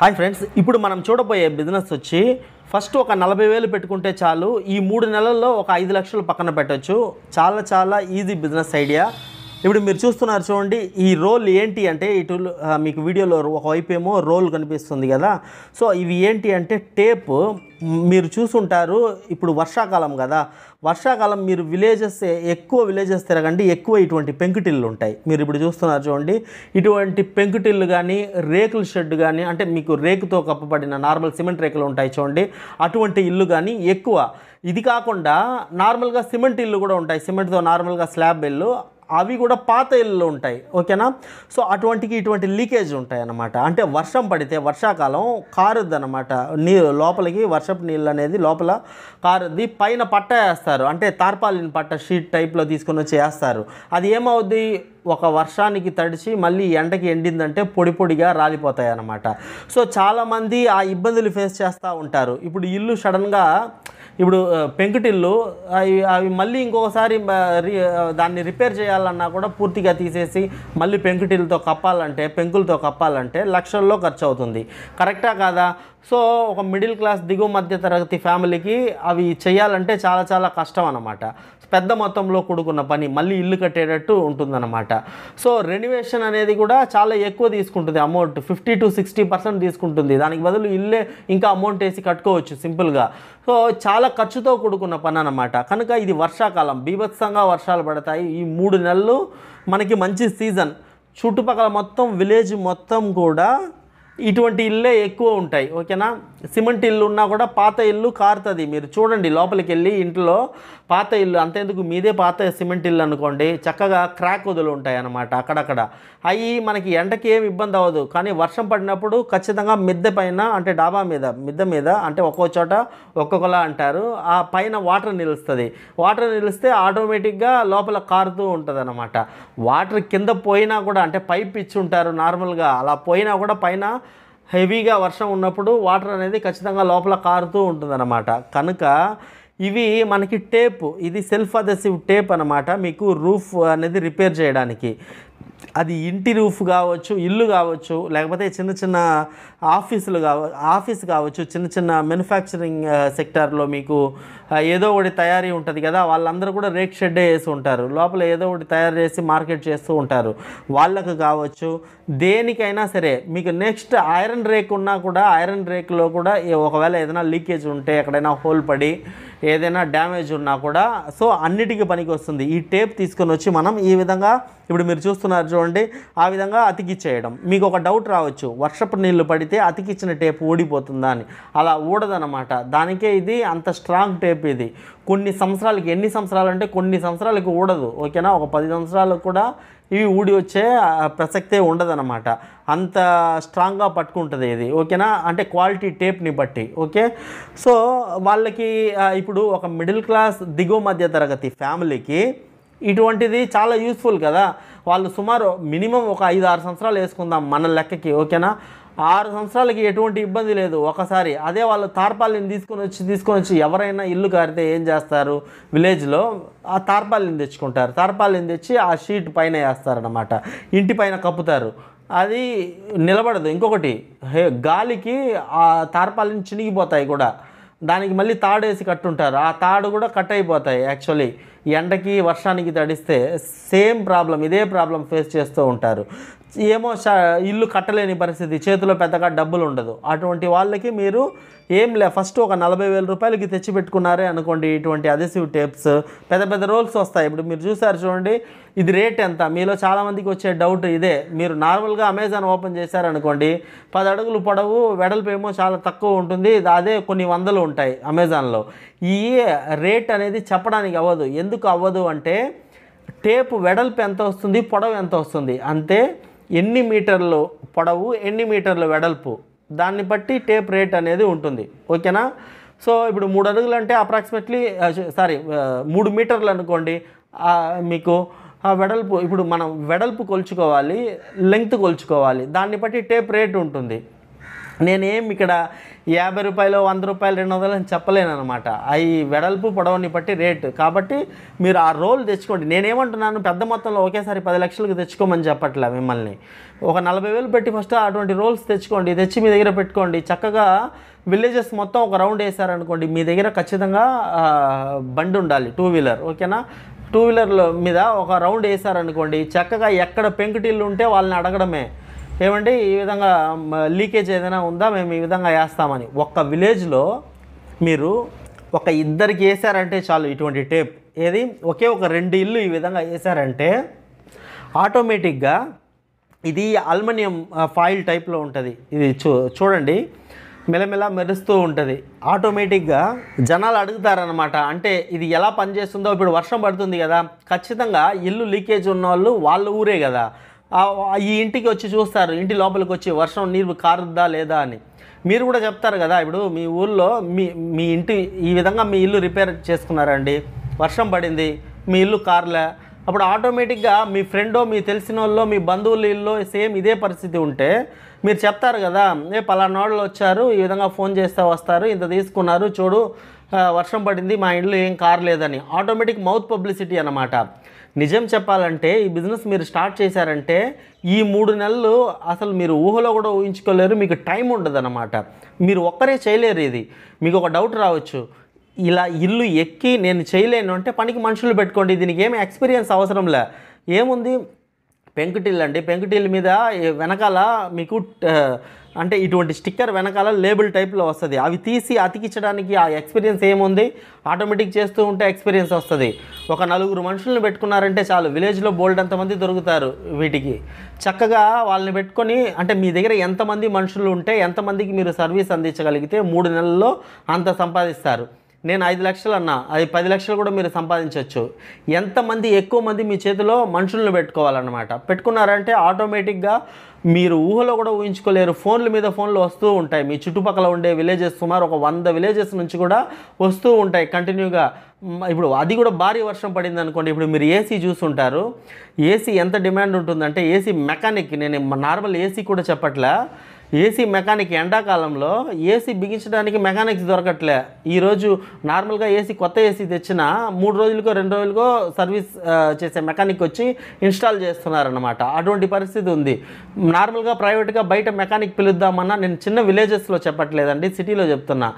hi friends ఇప్పుడు మనం చూడబోయే బిజినెస్ వచ్చి ఫస్ట్ ఒక నలభై వేలు పెట్టుకుంటే చాలు ఈ మూడు నెలల్లో ఒక ఐదు లక్షలు పక్కన పెట్టచ్చు చాలా చాలా ఈజీ బిజినెస్ ఐడియా ఇప్పుడు మీరు చూస్తున్నారు చూడండి ఈ రోల్ ఏంటి అంటే ఇటు మీకు వీడియోలో ఒకవైపు ఏమో రోల్ కనిపిస్తుంది కదా సో ఇవి ఏంటి అంటే టేప్ మీరు చూసుంటారు ఇప్పుడు వర్షాకాలం కదా వర్షాకాలం మీరు విలేజెస్ ఎక్కువ విలేజెస్ తిరగండి ఎక్కువ ఇటువంటి పెంకుటిల్లు ఉంటాయి మీరు ఇప్పుడు చూస్తున్నారు చూడండి ఇటువంటి పెంకుటిల్లు కానీ రేకుల షెడ్ కానీ అంటే మీకు రేకుతో కప్పబడిన నార్మల్ సిమెంట్ రేకులు ఉంటాయి చూడండి అటువంటి ఇల్లు కానీ ఎక్కువ ఇది కాకుండా నార్మల్గా సిమెంట్ ఇల్లు కూడా ఉంటాయి సిమెంట్తో నార్మల్గా స్లాబ్ ఇల్లు అవి కూడా పాత ఇళ్ళు ఉంటాయి ఓకేనా సో అటువంటికి ఇటువంటి లీకేజ్ ఉంటాయి అన్నమాట అంటే వర్షం పడితే వర్షాకాలం కారుద్దనమాట నీరు లోపలికి వర్షపు నీళ్ళు అనేది లోపల కారుద్ది పైన పట్ట వేస్తారు అంటే తార్పాలిన్ పట్ట షీట్ టైప్లో తీసుకొని వచ్చి వేస్తారు అది ఏమవుద్ది ఒక వర్షానికి తడిచి మళ్ళీ ఎండకి ఎండిందంటే పొడి పొడిగా రాలిపోతాయి అన్నమాట సో చాలామంది ఆ ఇబ్బందులు ఫేస్ చేస్తూ ఉంటారు ఇప్పుడు ఇల్లు సడన్గా ఇప్పుడు పెంకుటిల్లు అవి అవి మళ్ళీ ఇంకొకసారి దాన్ని రిపేర్ చేయాలన్నా కూడా పూర్తిగా తీసేసి మళ్ళీ పెంకుటిల్తో కప్పాలంటే పెంకులతో కప్పాలంటే లక్షల్లో ఖర్చు అవుతుంది కరెక్టా కాదా సో ఒక మిడిల్ క్లాస్ దిగువ మధ్య తరగతి ఫ్యామిలీకి అవి చేయాలంటే చాలా చాలా కష్టం అనమాట పెద్ద మొత్తంలో కూడుకున్న పని మళ్ళీ ఇల్లు కట్టేటట్టు ఉంటుందన్నమాట సో రెనివేషన్ అనేది కూడా చాలా ఎక్కువ తీసుకుంటుంది amount fifty to sixty percent తీసుకుంటుంది దానికి బదులు ఇల్లే ఇంకా అమౌంట్ వేసి కట్టుకోవచ్చు సింపుల్గా సో చాలా ఖర్చుతో కూడుకున్న పని అనమాట కనుక ఇది వర్షాకాలం బీభత్సంగా వర్షాలు పడతాయి ఈ మూడు నెలలు మనకి మంచి సీజన్ చుట్టుపక్కల మొత్తం విలేజ్ మొత్తం కూడా ఇటువంటి ఇల్లే ఎక్కువ ఉంటాయి ఓకేనా సిమెంట్ ఇల్లు ఉన్నా కూడా పాత ఇల్లు కారుతుంది మీరు చూడండి లోపలికి వెళ్ళి ఇంట్లో పాత ఇల్లు అంతేందుకు మీదే పాత సిమెంట్ ఇల్లు అనుకోండి చక్కగా క్రాక్ వదులు ఉంటాయి అన్నమాట అక్కడక్కడ అవి మనకి ఎండకి ఏమి ఇబ్బంది అవ్వదు కానీ వర్షం పడినప్పుడు ఖచ్చితంగా మిద్దె పైన అంటే డాబా మీద మిద్దె మీద అంటే ఒక్కో చోట ఒక్కొక్కలా అంటారు ఆ పైన వాటర్ నిలుస్తుంది వాటర్ నిలిస్తే ఆటోమేటిక్గా లోపల కారుతూ ఉంటుంది వాటర్ కింద పోయినా కూడా అంటే పైప్ ఇచ్చి ఉంటారు నార్మల్గా అలా పోయినా కూడా పైన హెవీగా వర్షం ఉన్నప్పుడు వాటర్ అనేది ఖచ్చితంగా లోపల కారుతూ ఉంటుందన్నమాట కనుక ఇవి మనకి టేప్ ఇది సెల్ఫ్ అదెసివ్ టేప్ అనమాట మీకు రూఫ్ అనేది రిపేర్ చేయడానికి అది ఇంటి రూఫ్ కావచ్చు ఇల్లు కావచ్చు లేకపోతే చిన్న చిన్న ఆఫీసులు కావ ఆఫీస్ కావచ్చు చిన్న చిన్న మ్యానుఫ్యాక్చరింగ్ సెక్టార్లో మీకు ఏదో ఒకటి తయారీ ఉంటుంది కదా వాళ్ళందరూ కూడా రేక్ షెడ్డే వేసి ఉంటారు లోపల ఏదో ఒకటి తయారు చేసి మార్కెట్ చేస్తూ ఉంటారు వాళ్ళకు కావచ్చు దేనికైనా సరే మీకు నెక్స్ట్ ఐరన్ రేక్ ఉన్నా కూడా ఐరన్ రేక్లో కూడా ఒకవేళ ఏదైనా లీకేజ్ ఉంటే ఎక్కడైనా హోల్ పడి ఏదైనా డ్యామేజ్ ఉన్నా కూడా సో అన్నిటికీ పనికి వస్తుంది ఈ టేప్ తీసుకొని వచ్చి మనం ఈ విధంగా ఇప్పుడు మీరు చూస్తున్నారు చూడండి ఆ విధంగా అతికిచ్చేయడం మీకు ఒక డౌట్ రావచ్చు వర్షపు నీళ్లు పడితే అతికిచ్చిన టేప్ ఊడిపోతుందా అని అలా ఊడదనమాట దానికే ఇది అంత స్ట్రాంగ్ టేప్ ఇది కొన్ని సంవత్సరాలకి ఎన్ని సంవత్సరాలు అంటే కొన్ని సంవత్సరాలకు ఊడదు ఓకేనా ఒక పది సంవత్సరాలకు కూడా ఇవి ఊడి వచ్చే ప్రసక్తే ఉండదనమాట అంత స్ట్రాంగ్గా పట్టుకుంటుంది ఇది ఓకేనా అంటే క్వాలిటీ టేప్ని బట్టి ఓకే సో వాళ్ళకి ఇప్పుడు ఒక మిడిల్ క్లాస్ దిగువ మధ్య తరగతి ఫ్యామిలీకి ఇటువంటిది చాలా యూస్ఫుల్ కదా వాళ్ళు సుమారు మినిమం ఒక ఐదు ఆరు సంవత్సరాలు వేసుకుందాం మన లెక్కకి ఓకేనా ఆరు సంవత్సరాలకి ఎటువంటి ఇబ్బంది లేదు ఒకసారి అదే వాళ్ళు తార్పాలిని తీసుకొని వచ్చి తీసుకొని వచ్చి ఎవరైనా ఇల్లు కారితే ఏం చేస్తారు విలేజ్లో ఆ తార్పాలిని తెచ్చుకుంటారు తార్పాలిని తెచ్చి ఆ షీట్ పైన వేస్తారనమాట ఇంటి పైన కప్పుతారు అది నిలబడదు ఇంకొకటి గాలికి ఆ తార్పాలిని చినిగిపోతాయి కూడా దానికి మళ్ళీ తాడేసి కట్టుంటారు ఆ తాడు కూడా కట్ అయిపోతాయి యాక్చువల్లీ ఎండకి వర్షానికి తడిస్తే సేమ్ ప్రాబ్లం ఇదే ప్రాబ్లం ఫేస్ చేస్తూ ఉంటారు ఏమో ఇల్లు కట్టలేని పరిస్థితి చేతిలో పెద్దగా డబ్బులు ఉండదు అటువంటి వాళ్ళకి మీరు ఏం లే ఫస్ట్ ఒక నలభై వేల రూపాయలకి తెచ్చిపెట్టుకున్నారే అనుకోండి ఇటువంటి అదెసివ్ టేప్స్ పెద్ద పెద్ద రోల్స్ వస్తాయి ఇప్పుడు మీరు చూసారు చూడండి ఇది రేట్ ఎంత మీలో చాలామందికి వచ్చే డౌట్ ఇదే మీరు నార్మల్గా అమెజాన్ ఓపెన్ చేశారనుకోండి పది అడుగులు పొడవు వెడల్పు ఏమో చాలా తక్కువ ఉంటుంది అదే కొన్ని వందలు ఉంటాయి అమెజాన్లో ఈ రేట్ అనేది చెప్పడానికి అవ్వదు ఎందుకు అవ్వదు అంటే టేపు వెడల్పు ఎంత వస్తుంది పొడవు ఎంత వస్తుంది అంతే ఎన్ని మీటర్లు పొడవు ఎన్ని మీటర్లు వెడల్పు దాన్ని బట్టి టేప్ రేట్ అనేది ఉంటుంది ఓకేనా సో ఇప్పుడు మూడు అడుగులు అంటే అప్రాక్సిమేట్లీ సారీ మూడు మీటర్లు అనుకోండి మీకు ఆ వెడల్పు ఇప్పుడు మనం వెడల్పు కొలుచుకోవాలి లెంగ్త్ కొలుచుకోవాలి దాన్ని బట్టి టేప్ రేట్ ఉంటుంది నేనేం ఇక్కడ యాభై రూపాయలు వంద రూపాయలు రెండు వందలు అని చెప్పలేను అనమాట అవి వెడల్పు పొడవుని బట్టి రేటు కాబట్టి మీరు ఆ రోల్ తెచ్చుకోండి నేనేమంటున్నాను పెద్ద మొత్తంలో ఒకేసారి పది లక్షలకు తెచ్చుకోమని చెప్పట్లే మిమ్మల్ని ఒక నలభై వేలు పెట్టి ఫస్ట్ అటువంటి రోల్స్ తెచ్చుకోండి తెచ్చి మీ దగ్గర పెట్టుకోండి చక్కగా విలేజెస్ మొత్తం ఒక రౌండ్ వేసారనుకోండి మీ దగ్గర ఖచ్చితంగా బండి ఉండాలి టూ వీలర్ ఓకేనా టూ వీలర్ల మీద ఒక రౌండ్ వేసారనుకోండి చక్కగా ఎక్కడ పెంకుటిల్లు ఉంటే వాళ్ళని అడగడమే ఏమంటే ఈ విధంగా లీకేజ్ ఏదైనా ఉందా మేము ఈ విధంగా వేస్తామని ఒక్క విలేజ్లో మీరు ఒక ఇద్దరికి వేసారంటే చాలు ఇటువంటి టేప్ ఏది ఒకే ఒక రెండు ఇల్లు ఈ విధంగా వేసారంటే ఆటోమేటిక్గా ఇది అల్యూమినియం ఫాయిల్ టైప్లో ఉంటుంది ఇది చూ చూడండి మెలమెల మెరుస్తూ ఉంటుంది ఆటోమేటిక్గా జనాలు అడుగుతారనమాట అంటే ఇది ఎలా పనిచేస్తుందో ఇప్పుడు వర్షం పడుతుంది కదా ఖచ్చితంగా ఇల్లు లీకేజ్ ఉన్న వాళ్ళు వాళ్ళ ఊరే కదా ఈ ఇంటికి వచ్చి చూస్తారు ఇంటి లోపలికి వచ్చి వర్షం నీరు కారుద్దా లేదా అని మీరు కూడా చెప్తారు కదా ఇప్పుడు మీ ఊళ్ళో మీ మీ ఇంటి ఈ విధంగా మీ ఇల్లు రిపేర్ చేసుకున్నారండి వర్షం పడింది మీ ఇల్లు కారులే అప్పుడు ఆటోమేటిక్గా మీ ఫ్రెండో మీ తెలిసిన వాళ్ళో మీ బంధువుల ఇల్లు సేమ్ ఇదే పరిస్థితి ఉంటే మీరు చెప్తారు కదా ఏ పలానాళ్ళు వచ్చారు ఈ విధంగా ఫోన్ చేస్తే వస్తారు ఇంత తీసుకున్నారు చూడు వర్షం పడింది మా ఇంట్లో ఏం కారు లేదని ఆటోమేటిక్ మౌత్ పబ్లిసిటీ అనమాట నిజం చెప్పాలంటే ఈ బిజినెస్ మీరు స్టార్ట్ చేశారంటే ఈ మూడు నెలలు అసలు మీరు ఊహలో కూడా ఊహించుకోలేరు మీకు టైం ఉండదు అన్నమాట మీరు ఒక్కరే చేయలేరు ఇది మీకు ఒక డౌట్ రావచ్చు ఇలా ఇల్లు ఎక్కి నేను చేయలేను అంటే పనికి మనుషులు పెట్టుకోండి దీనికి ఏమి ఎక్స్పీరియన్స్ అవసరం లే ఏముంది పెంకుటిల్లు అండి పెంకుటిల్లు మీద వెనకాల మీకు అంటే ఇటువంటి స్టిక్కర్ వెనకాల లేబుల్ టైప్లో వస్తుంది అవి తీసి అతికించడానికి ఆ ఎక్స్పీరియన్స్ ఏముంది ఆటోమేటిక్ చేస్తూ ఉంటే ఎక్స్పీరియన్స్ వస్తుంది ఒక నలుగురు మనుషులను పెట్టుకున్నారంటే చాలు విలేజ్లో బోల్డ్ ఎంతమంది దొరుకుతారు వీటికి చక్కగా వాళ్ళని పెట్టుకొని అంటే మీ దగ్గర ఎంతమంది మనుషులు ఉంటే ఎంతమందికి మీరు సర్వీస్ అందించగలిగితే మూడు నెలల్లో అంత సంపాదిస్తారు నేను ఐదు లక్షలు అన్నా అది పది లక్షలు కూడా మీరు సంపాదించవచ్చు ఎంతమంది ఎక్కువ మంది మీ చేతిలో మనుషులను పెట్టుకోవాలన్నమాట పెట్టుకున్నారంటే ఆటోమేటిక్గా మీరు ఊహలో కూడా ఊహించుకోలేరు ఫోన్ల మీద ఫోన్లు వస్తూ ఉంటాయి మీ చుట్టుపక్కల ఉండే విలేజెస్ సుమారు ఒక వంద విలేజెస్ నుంచి కూడా వస్తూ ఉంటాయి కంటిన్యూగా ఇప్పుడు అది కూడా భారీ వర్షం పడింది అనుకోండి ఇప్పుడు మీరు ఏసీ చూసుంటారు ఏసీ ఎంత డిమాండ్ ఉంటుందంటే ఏసీ మెకానిక్ నేను నార్మల్ ఏసీ కూడా చెప్పట్లే ఏసీ మెకానిక్ ఎండాకాలంలో ఏసీ బిగించడానికి మెకానిక్స్ దొరకట్లే ఈరోజు నార్మల్గా ఏసీ కొత్త ఏసీ తెచ్చిన మూడు రోజులకో రెండు రోజులకో సర్వీస్ చేసే మెకానిక్ వచ్చి ఇన్స్టాల్ చేస్తున్నారనమాట అటువంటి పరిస్థితి ఉంది నార్మల్గా ప్రైవేట్గా బయట మెకానిక్ పిలుద్దామన్నా నేను చిన్న విలేజెస్లో చెప్పట్లేదండి సిటీలో చెప్తున్నా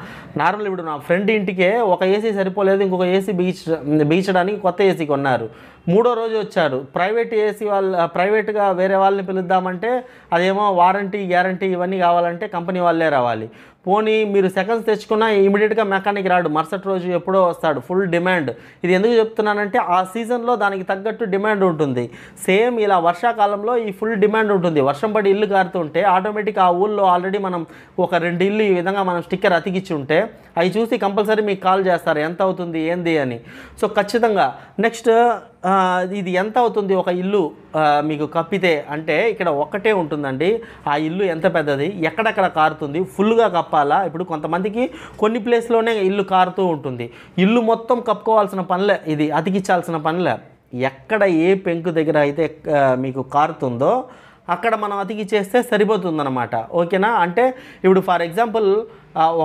నార్మల్ ఇప్పుడు నా ఫ్రెండ్ ఇంటికే ఒక ఏసీ సరిపోలేదు ఇంకొక ఏసీ బిగించ బిగించడానికి కొత్త ఏసీ కొన్నారు మూడో రోజు వచ్చారు ప్రైవేట్ ఏసీ వాళ్ళు ప్రైవేట్గా వేరే వాళ్ళని పిలుద్దామంటే అదేమో వారంటీ గ్యారంటీ ఇవన్నీ కావాలంటే కంపెనీ వాళ్ళే రావాలి పోనీ మీరు సెకండ్స్ తెచ్చుకున్నా ఇమీడియట్గా మెకానిక్ రాడు మరుసటి రోజు ఎప్పుడో వస్తాడు ఫుల్ డిమాండ్ ఇది ఎందుకు చెప్తున్నానంటే ఆ సీజన్లో దానికి తగ్గట్టు డిమాండ్ ఉంటుంది సేమ్ ఇలా వర్షాకాలంలో ఈ ఫుల్ డిమాండ్ ఉంటుంది వర్షం పడి ఇల్లు కారుతుంటే ఆటోమేటిక్ ఆ ఊళ్ళో ఆల్రెడీ మనం ఒక రెండు ఇల్లు ఈ విధంగా మనం స్టిక్కర్ అతికిచ్చి ఉంటే అవి చూసి కంపల్సరీ మీకు కాల్ చేస్తారు ఎంత అవుతుంది ఏంది అని సో ఖచ్చితంగా నెక్స్ట్ ఇది ఎంత అవుతుంది ఒక ఇల్లు మీకు కప్పితే అంటే ఇక్కడ ఒక్కటే ఉంటుందండి ఆ ఇల్లు ఎంత పెద్దది ఎక్కడెక్కడ కారుతుంది ఫుల్గా కప్పాలా ఇప్పుడు కొంతమందికి కొన్ని ప్లేస్లోనే ఇల్లు కారుతూ ఉంటుంది ఇల్లు మొత్తం కప్పుకోవాల్సిన పనిలే ఇది అతికించాల్సిన పనిలే ఎక్కడ ఏ పెంకు దగ్గర అయితే మీకు కారుతుందో అక్కడ మనం అతికి చేస్తే సరిపోతుందన్నమాట ఓకేనా అంటే ఇప్పుడు ఫర్ ఎగ్జాంపుల్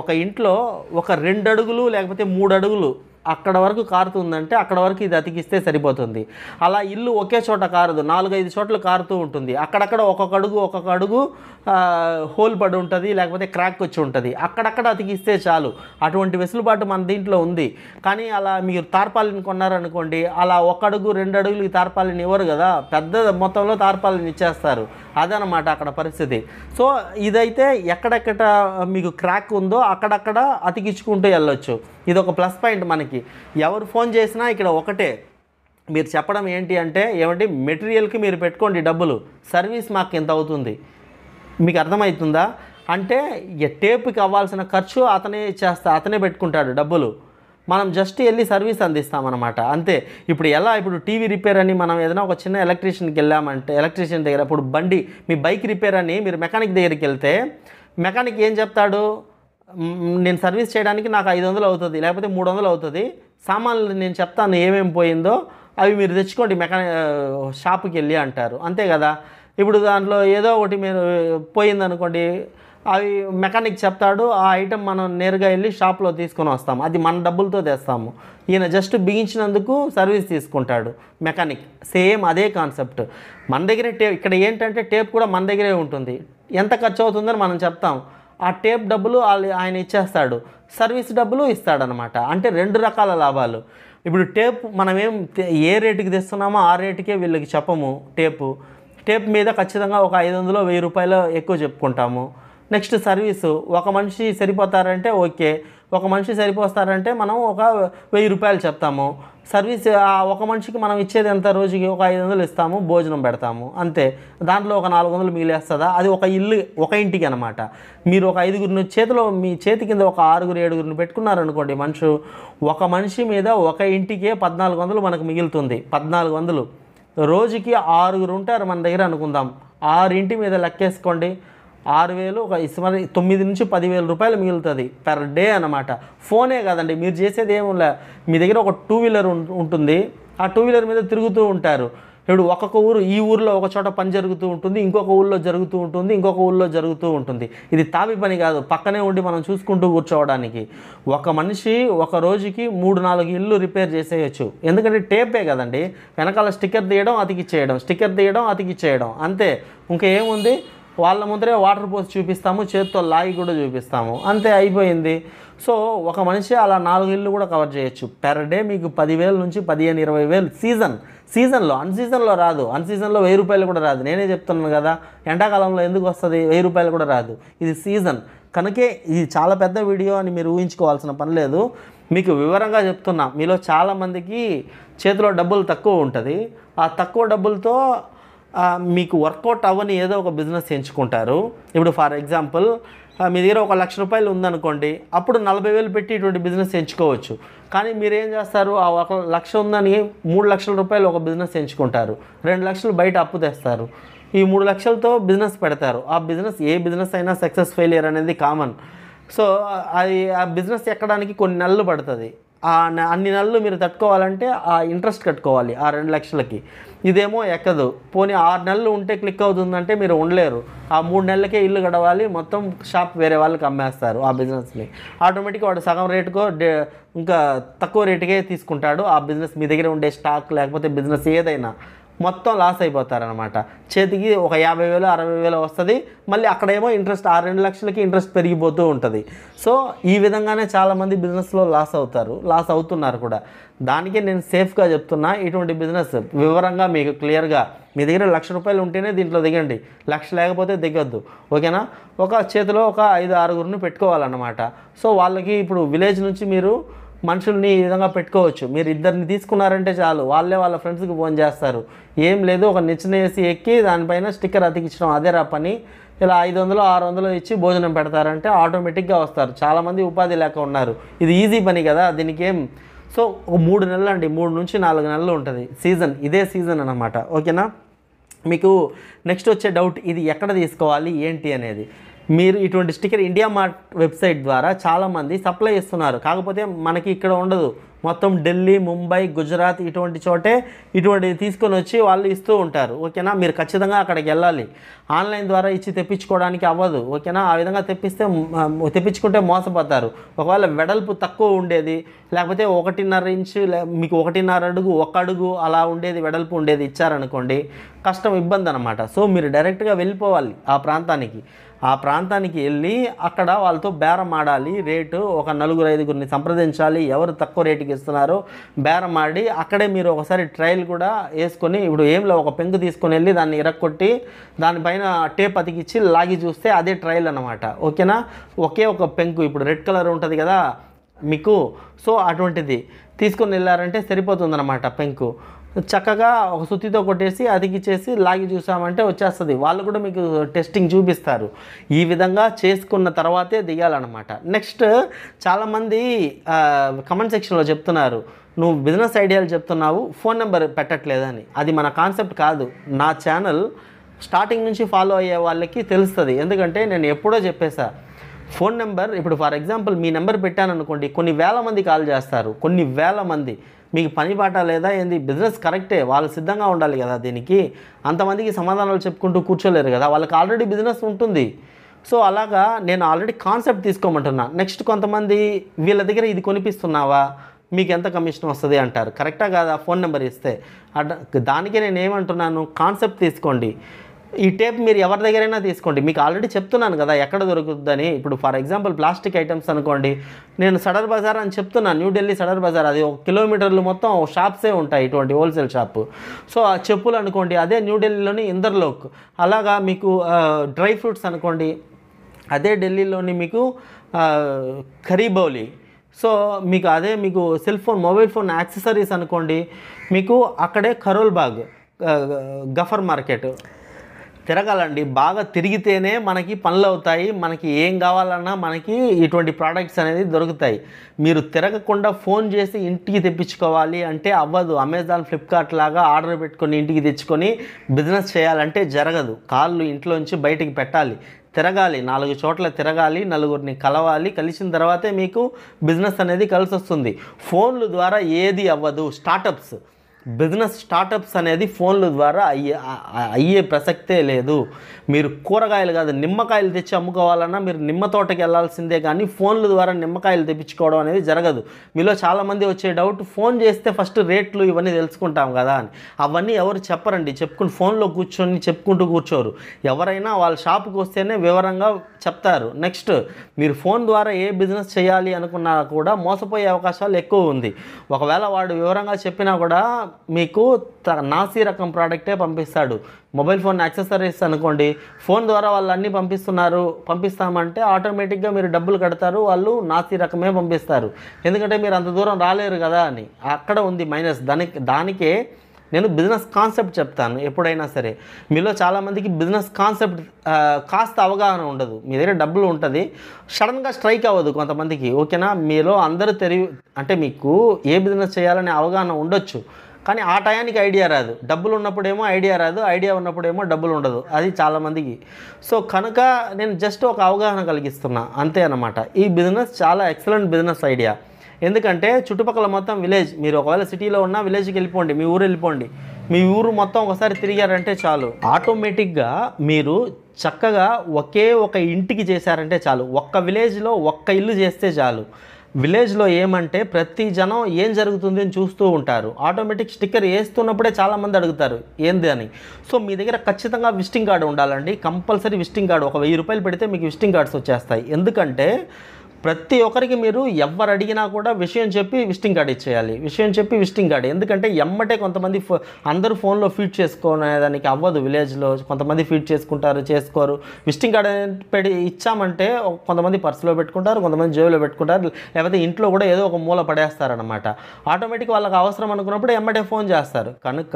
ఒక ఇంట్లో ఒక రెండు అడుగులు లేకపోతే మూడు అడుగులు అక్కడ వరకు కారుతుందంటే అక్కడ వరకు ఇది అతికిస్తే సరిపోతుంది అలా ఇల్లు ఒకే చోట కారదు నాలుగైదు చోట్ల కారుతూ ఉంటుంది అక్కడక్కడ ఒక్కొక్క అడుగు ఒక్కొక్క అడుగు హోల్ పడి ఉంటుంది లేకపోతే క్రాక్ వచ్చి ఉంటుంది అక్కడక్కడ అతికిస్తే చాలు అటువంటి వెసులుబాటు మన దీంట్లో ఉంది కానీ అలా మీరు తార్పాలిని కొన్నారనుకోండి అలా ఒక అడుగు రెండు అడుగులు తార్పాలిని ఇవ్వరు కదా పెద్ద మొత్తంలో తార్పాలిని ఇచ్చేస్తారు అదనమాట అక్కడ పరిస్థితి సో ఇదైతే ఎక్కడెక్కడ మీకు క్రాక్ ఉందో అక్కడక్కడ అతికించుకుంటూ వెళ్ళొచ్చు ఇది ఒక ప్లస్ పాయింట్ మనకి ఎవరు ఫోన్ చేసినా ఇక్కడ ఒకటే మీరు చెప్పడం ఏంటి అంటే ఏమంటే మెటీరియల్కి మీరు పెట్టుకోండి డబ్బులు సర్వీస్ మాకు ఎంత అవుతుంది మీకు అర్థమవుతుందా అంటే టేప్కి అవ్వాల్సిన ఖర్చు అతనే చేస్తా అతనే పెట్టుకుంటాడు డబ్బులు మనం జస్ట్ వెళ్ళి సర్వీస్ అందిస్తామన్నమాట అంతే ఇప్పుడు ఎలా ఇప్పుడు టీవీ రిపేర్ అని మనం ఏదైనా ఒక చిన్న ఎలక్ట్రీషియన్కి వెళ్ళామంటే ఎలక్ట్రీషియన్ దగ్గర ఇప్పుడు బండి మీ బైక్ రిపేర్ అని మీరు మెకానిక్ దగ్గరికి వెళ్తే మెకానిక్ ఏం చెప్తాడు నేను సర్వీస్ చేయడానికి నాకు ఐదు వందలు అవుతుంది లేకపోతే మూడు వందలు అవుతుంది సామాన్లు నేను చెప్తాను ఏమేమి పోయిందో అవి మీరు తెచ్చుకోండి మెకానిక్ షాప్కి వెళ్ళి అంటారు అంతే కదా ఇప్పుడు దాంట్లో ఏదో ఒకటి మీరు పోయిందనుకోండి అవి మెకానిక్ చెప్తాడు ఆ ఐటెం మనం నేరుగా వెళ్ళి షాప్లో తీసుకొని వస్తాం అది మన డబ్బులతో తెస్తాము ఈయన జస్ట్ బిగించినందుకు సర్వీస్ తీసుకుంటాడు మెకానిక్ సేమ్ అదే కాన్సెప్ట్ మన దగ్గరే టేప్ ఇక్కడ ఏంటంటే టేప్ కూడా మన దగ్గరే ఉంటుంది ఎంత ఖర్చు అవుతుందని మనం చెప్తాం ఆ టేప్ డబ్బులు ఆయన ఇచ్చేస్తాడు సర్వీస్ డబ్బులు ఇస్తాడనమాట అంటే రెండు రకాల లాభాలు ఇప్పుడు టేప్ మనం ఏం ఏ రేటుకి తెస్తున్నామో ఆ రేటుకే వీళ్ళకి చెప్పము టేపు టేప్ మీద ఖచ్చితంగా ఒక ఐదు వందలు వెయ్యి రూపాయలు ఎక్కువ చెప్పుకుంటాము నెక్స్ట్ సర్వీసు ఒక మనిషి సరిపోతారంటే ఓకే ఒక మనిషి సరిపోస్తారంటే మనం ఒక వెయ్యి రూపాయలు చెప్తాము సర్వీస్ ఒక మనిషికి మనం ఇచ్చేది ఎంత రోజుకి ఒక ఐదు వందలు ఇస్తాము భోజనం పెడతాము అంతే దాంట్లో ఒక నాలుగు వందలు మిగిలేస్తుందా అది ఒక ఇల్లు ఒక ఇంటికి అనమాట మీరు ఒక ఐదుగురిని చేతిలో మీ చేతి కింద ఒక ఆరుగురు ఏడుగురిని పెట్టుకున్నారనుకోండి మనిషి ఒక మనిషి మీద ఒక ఇంటికే పద్నాలుగు వందలు మనకు మిగులుతుంది పద్నాలుగు వందలు రోజుకి ఆరుగురు ఉంటారు మన దగ్గర అనుకుందాం ఆరింటి మీద లెక్కేసుకోండి ఆరు వేలు ఒక మరి తొమ్మిది నుంచి పదివేల రూపాయలు మిగులుతుంది పెర్ డే అనమాట ఫోనే కాదండి మీరు చేసేది ఏమి మీ దగ్గర ఒక టూ వీలర్ ఉంటుంది ఆ టూ వీలర్ మీద తిరుగుతూ ఉంటారు ఇప్పుడు ఒక్కొక్క ఊరు ఈ ఊరిలో ఒక చోట పని జరుగుతూ ఉంటుంది ఇంకొక ఊళ్ళో జరుగుతూ ఉంటుంది ఇంకొక ఊళ్ళో జరుగుతూ ఉంటుంది ఇది తావి పని కాదు పక్కనే ఉండి మనం చూసుకుంటూ కూర్చోవడానికి ఒక మనిషి ఒక రోజుకి మూడు నాలుగు ఇల్లు రిపేర్ చేసేయచ్చు ఎందుకంటే టేపే కదండి వెనకాల స్టిక్కర్ తీయడం అతికి చేయడం స్టిక్కర్ తీయడం అతికి చేయడం అంతే ఇంకేముంది వాళ్ళ ముందరే వాటర్ పోసి చూపిస్తాము చేతితో లాగి కూడా చూపిస్తాము అంతే అయిపోయింది సో ఒక మనిషి అలా నాలుగు ఇళ్ళు కూడా కవర్ చేయొచ్చు పెర్ డే మీకు పదివేల నుంచి పదిహేను ఇరవై వేలు సీజన్ సీజన్లో అన్సీజన్లో రాదు అన్ సీజన్లో వెయ్యి రూపాయలు కూడా రాదు నేనే చెప్తున్నాను కదా ఎండాకాలంలో ఎందుకు వస్తుంది వెయ్యి రూపాయలు కూడా రాదు ఇది సీజన్ కనుకే ఇది చాలా పెద్ద వీడియో అని మీరు ఊహించుకోవాల్సిన పని లేదు మీకు వివరంగా చెప్తున్నా మీలో చాలామందికి చేతిలో డబ్బులు తక్కువ ఉంటుంది ఆ తక్కువ డబ్బులతో మీకు వర్కౌట్ అవ్వని ఏదో ఒక బిజినెస్ ఎంచుకుంటారు ఇప్పుడు ఫర్ ఎగ్జాంపుల్ మీ దగ్గర ఒక లక్ష రూపాయలు ఉందనుకోండి అప్పుడు నలభై వేలు పెట్టి ఇటువంటి బిజినెస్ ఎంచుకోవచ్చు కానీ మీరు ఏం చేస్తారు ఆ ఒక లక్ష ఉందని మూడు లక్షల రూపాయలు ఒక బిజినెస్ ఎంచుకుంటారు రెండు లక్షలు బయట అప్పు తెస్తారు ఈ మూడు లక్షలతో బిజినెస్ పెడతారు ఆ బిజినెస్ ఏ బిజినెస్ అయినా సక్సెస్ ఫెయిలియర్ అనేది కామన్ సో అది ఆ బిజినెస్ ఎక్కడానికి కొన్ని నెలలు పడుతుంది అన్ని నెలలు మీరు తట్టుకోవాలంటే ఆ ఇంట్రెస్ట్ కట్టుకోవాలి ఆ రెండు లక్షలకి ఇదేమో ఎక్కదు పోనీ ఆరు నెలలు ఉంటే క్లిక్ అవుతుందంటే మీరు ఉండలేరు ఆ మూడు నెలలకే ఇల్లు గడవాలి మొత్తం షాప్ వేరే వాళ్ళకి అమ్మేస్తారు ఆ బిజినెస్ని ఆటోమేటిక్గా వాడు సగం రేటుకో ఇంకా తక్కువ రేటుకే తీసుకుంటాడు ఆ బిజినెస్ మీ దగ్గర ఉండే స్టాక్ లేకపోతే బిజినెస్ ఏదైనా మొత్తం లాస్ అయిపోతారనమాట చేతికి ఒక యాభై వేలు అరవై వేలు వస్తుంది మళ్ళీ అక్కడేమో ఇంట్రెస్ట్ ఆ రెండు లక్షలకి ఇంట్రెస్ట్ పెరిగిపోతూ ఉంటుంది సో ఈ విధంగానే చాలామంది బిజినెస్లో లాస్ అవుతారు లాస్ అవుతున్నారు కూడా దానికే నేను సేఫ్గా చెప్తున్నా ఇటువంటి బిజినెస్ వివరంగా మీకు క్లియర్గా మీ దగ్గర లక్ష రూపాయలు ఉంటేనే దీంట్లో దిగండి లక్ష లేకపోతే దిగద్దు ఓకేనా ఒక చేతిలో ఒక ఐదు ఆరుగురిని పెట్టుకోవాలన్నమాట సో వాళ్ళకి ఇప్పుడు విలేజ్ నుంచి మీరు మనుషుల్ని ఈ విధంగా పెట్టుకోవచ్చు మీరు ఇద్దరిని తీసుకున్నారంటే చాలు వాళ్ళే వాళ్ళ ఫ్రెండ్స్కి ఫోన్ చేస్తారు ఏం లేదు ఒక వేసి ఎక్కి దానిపైన స్టిక్కర్ అతికించడం అదేరా పని ఇలా ఐదు వందలు ఆరు వందలు ఇచ్చి భోజనం పెడతారంటే ఆటోమేటిక్గా వస్తారు చాలామంది ఉపాధి లేక ఉన్నారు ఇది ఈజీ పని కదా దీనికి ఏం సో ఒక మూడు నెలలు అండి మూడు నుంచి నాలుగు నెలలు ఉంటుంది సీజన్ ఇదే సీజన్ అనమాట ఓకేనా మీకు నెక్స్ట్ వచ్చే డౌట్ ఇది ఎక్కడ తీసుకోవాలి ఏంటి అనేది మీరు ఇటువంటి స్టిక్కర్ ఇండియా మార్ట్ వెబ్సైట్ ద్వారా చాలామంది సప్లై చేస్తున్నారు కాకపోతే మనకి ఇక్కడ ఉండదు మొత్తం ఢిల్లీ ముంబై గుజరాత్ ఇటువంటి చోటే ఇటువంటి తీసుకొని వచ్చి వాళ్ళు ఇస్తూ ఉంటారు ఓకేనా మీరు ఖచ్చితంగా అక్కడికి వెళ్ళాలి ఆన్లైన్ ద్వారా ఇచ్చి తెప్పించుకోవడానికి అవ్వదు ఓకేనా ఆ విధంగా తెప్పిస్తే తెప్పించుకుంటే మోసపోతారు ఒకవేళ వెడల్పు తక్కువ ఉండేది లేకపోతే ఒకటిన్నర ఇంచు మీకు ఒకటిన్నర అడుగు ఒక అడుగు అలా ఉండేది వెడల్పు ఉండేది ఇచ్చారనుకోండి కష్టం ఇబ్బంది అనమాట సో మీరు డైరెక్ట్గా వెళ్ళిపోవాలి ఆ ప్రాంతానికి ఆ ప్రాంతానికి వెళ్ళి అక్కడ వాళ్ళతో బేరం ఆడాలి రేటు ఒక నలుగురు ఐదుగురిని సంప్రదించాలి ఎవరు తక్కువ రేటుకి ఇస్తున్నారో బేరం ఆడి అక్కడే మీరు ఒకసారి ట్రయల్ కూడా వేసుకొని ఇప్పుడు ఏంలో ఒక పెంకు తీసుకొని వెళ్ళి దాన్ని ఇరక్కొట్టి దానిపైన టేప్ అతికిచ్చి లాగి చూస్తే అదే ట్రయల్ అనమాట ఓకేనా ఒకే ఒక పెంకు ఇప్పుడు రెడ్ కలర్ ఉంటుంది కదా మీకు సో అటువంటిది తీసుకొని వెళ్ళారంటే అనమాట పెంకు చక్కగా ఒక సుత్తితో కొట్టేసి అతికిచ్చేసి లాగి చూసామంటే వచ్చేస్తుంది వాళ్ళు కూడా మీకు టెస్టింగ్ చూపిస్తారు ఈ విధంగా చేసుకున్న తర్వాతే దిగాలన్నమాట నెక్స్ట్ చాలామంది కమెంట్ సెక్షన్లో చెప్తున్నారు నువ్వు బిజినెస్ ఐడియాలు చెప్తున్నావు ఫోన్ నెంబర్ పెట్టట్లేదని అది మన కాన్సెప్ట్ కాదు నా ఛానల్ స్టార్టింగ్ నుంచి ఫాలో అయ్యే వాళ్ళకి తెలుస్తుంది ఎందుకంటే నేను ఎప్పుడో చెప్పేసా ఫోన్ నెంబర్ ఇప్పుడు ఫర్ ఎగ్జాంపుల్ మీ నెంబర్ పెట్టాను అనుకోండి కొన్ని వేల మంది కాల్ చేస్తారు కొన్ని వేల మంది మీకు పని పాట లేదా ఏంది బిజినెస్ కరెక్టే వాళ్ళు సిద్ధంగా ఉండాలి కదా దీనికి అంతమందికి సమాధానాలు చెప్పుకుంటూ కూర్చోలేరు కదా వాళ్ళకి ఆల్రెడీ బిజినెస్ ఉంటుంది సో అలాగా నేను ఆల్రెడీ కాన్సెప్ట్ తీసుకోమంటున్నా నెక్స్ట్ కొంతమంది వీళ్ళ దగ్గర ఇది కొనిపిస్తున్నావా మీకు ఎంత కమిషన్ వస్తుంది అంటారు కరెక్టా కాదా ఫోన్ నెంబర్ ఇస్తే అట్ దానికే నేను ఏమంటున్నాను కాన్సెప్ట్ తీసుకోండి ఈ టేప్ మీరు ఎవరి దగ్గరైనా తీసుకోండి మీకు ఆల్రెడీ చెప్తున్నాను కదా ఎక్కడ దొరుకుతుందని ఇప్పుడు ఫర్ ఎగ్జాంపుల్ ప్లాస్టిక్ ఐటమ్స్ అనుకోండి నేను సడర్ బజార్ అని చెప్తున్నాను న్యూఢిల్లీ సడర్ బజార్ అది ఒక కిలోమీటర్లు మొత్తం షాప్సే ఉంటాయి ఇటువంటి హోల్సేల్ షాప్ సో ఆ చెప్పులు అనుకోండి అదే న్యూఢిల్లీలోని ఇందర్లోక్ అలాగా మీకు డ్రై ఫ్రూట్స్ అనుకోండి అదే ఢిల్లీలోని మీకు ఖరీబౌలి సో మీకు అదే మీకు cell phone mobile phone accessories అనుకోండి మీకు అక్కడే కరోల్బాగ్ గఫర్ మార్కెట్ తిరగాలండి బాగా తిరిగితేనే మనకి పనులు అవుతాయి మనకి ఏం కావాలన్నా మనకి ఇటువంటి ప్రోడక్ట్స్ అనేది దొరుకుతాయి మీరు తిరగకుండా ఫోన్ చేసి ఇంటికి తెప్పించుకోవాలి అంటే అవ్వదు అమెజాన్ ఫ్లిప్కార్ట్ లాగా ఆర్డర్ పెట్టుకొని ఇంటికి తెచ్చుకొని బిజినెస్ చేయాలంటే జరగదు కాళ్ళు ఇంట్లోంచి బయటికి పెట్టాలి తిరగాలి నాలుగు చోట్ల తిరగాలి నలుగురిని కలవాలి కలిసిన తర్వాతే మీకు బిజినెస్ అనేది కలిసి వస్తుంది ఫోన్ల ద్వారా ఏది అవ్వదు స్టార్టప్స్ బిజినెస్ స్టార్టప్స్ అనేది ఫోన్ల ద్వారా అయ్యే అయ్యే ప్రసక్తే లేదు మీరు కూరగాయలు కాదు నిమ్మకాయలు తెచ్చి అమ్ముకోవాలన్నా మీరు నిమ్మ తోటకి వెళ్ళాల్సిందే కానీ ఫోన్ల ద్వారా నిమ్మకాయలు తెప్పించుకోవడం అనేది జరగదు మీలో చాలామంది వచ్చే డౌట్ ఫోన్ చేస్తే ఫస్ట్ రేట్లు ఇవన్నీ తెలుసుకుంటాం కదా అని అవన్నీ ఎవరు చెప్పరండి చెప్పుకుని ఫోన్లో కూర్చొని చెప్పుకుంటూ కూర్చోరు ఎవరైనా వాళ్ళ షాప్కి వస్తేనే వివరంగా చెప్తారు నెక్స్ట్ మీరు ఫోన్ ద్వారా ఏ బిజినెస్ చేయాలి అనుకున్నా కూడా మోసపోయే అవకాశాలు ఎక్కువ ఉంది ఒకవేళ వాడు వివరంగా చెప్పినా కూడా మీకు నాసి రకం ప్రోడక్టే పంపిస్తాడు మొబైల్ ఫోన్ యాక్సెసరీస్ అనుకోండి ఫోన్ ద్వారా వాళ్ళు అన్నీ పంపిస్తున్నారు పంపిస్తామంటే ఆటోమేటిక్గా మీరు డబ్బులు కడతారు వాళ్ళు నాసి రకమే పంపిస్తారు ఎందుకంటే మీరు అంత దూరం రాలేరు కదా అని అక్కడ ఉంది మైనస్ దానికి దానికే నేను బిజినెస్ కాన్సెప్ట్ చెప్తాను ఎప్పుడైనా సరే మీలో చాలామందికి బిజినెస్ కాన్సెప్ట్ కాస్త అవగాహన ఉండదు మీ దగ్గర డబ్బులు ఉంటుంది సడన్గా స్ట్రైక్ అవ్వదు కొంతమందికి ఓకేనా మీలో అందరూ తెలివి అంటే మీకు ఏ బిజినెస్ చేయాలనే అవగాహన ఉండొచ్చు కానీ ఆ టయానికి ఐడియా రాదు డబ్బులు ఉన్నప్పుడేమో ఐడియా రాదు ఐడియా ఉన్నప్పుడేమో డబ్బులు ఉండదు అది చాలామందికి సో కనుక నేను జస్ట్ ఒక అవగాహన కలిగిస్తున్నా అంతే అనమాట ఈ బిజినెస్ చాలా ఎక్సలెంట్ బిజినెస్ ఐడియా ఎందుకంటే చుట్టుపక్కల మొత్తం విలేజ్ మీరు ఒకవేళ సిటీలో ఉన్నా విలేజ్కి వెళ్ళిపోండి మీ ఊరు వెళ్ళిపోండి మీ ఊరు మొత్తం ఒకసారి తిరిగారంటే చాలు ఆటోమేటిక్గా మీరు చక్కగా ఒకే ఒక ఇంటికి చేశారంటే చాలు ఒక్క విలేజ్లో ఒక్క ఇల్లు చేస్తే చాలు విలేజ్లో ఏమంటే ప్రతి జనం ఏం జరుగుతుంది అని చూస్తూ ఉంటారు ఆటోమేటిక్ స్టిక్కర్ వేస్తున్నప్పుడే చాలామంది అడుగుతారు ఏంది అని సో మీ దగ్గర ఖచ్చితంగా విజిటింగ్ కార్డు ఉండాలండి కంపల్సరీ విస్టింగ్ కార్డు ఒక వెయ్యి రూపాయలు పెడితే మీకు విస్టింగ్ కార్డ్స్ వచ్చేస్తాయి ఎందుకంటే ప్రతి ఒక్కరికి మీరు ఎవరు అడిగినా కూడా విషయం చెప్పి విస్టింగ్ కార్డ్ ఇచ్చేయాలి విషయం చెప్పి విస్టింగ్ కార్డ్ ఎందుకంటే ఎమ్మటే కొంతమంది ఫో అందరూ ఫోన్లో ఫీడ్ చేసుకునేదానికి అవ్వదు విలేజ్లో కొంతమంది ఫీడ్ చేసుకుంటారు చేసుకోరు విజిటింగ్ కార్డ్ పెట్టి ఇచ్చామంటే కొంతమంది పర్సులో పెట్టుకుంటారు కొంతమంది జేబులో పెట్టుకుంటారు లేకపోతే ఇంట్లో కూడా ఏదో ఒక మూల పడేస్తారనమాట ఆటోమేటిక్ వాళ్ళకి అవసరం అనుకున్నప్పుడు ఎమ్మటే ఫోన్ చేస్తారు కనుక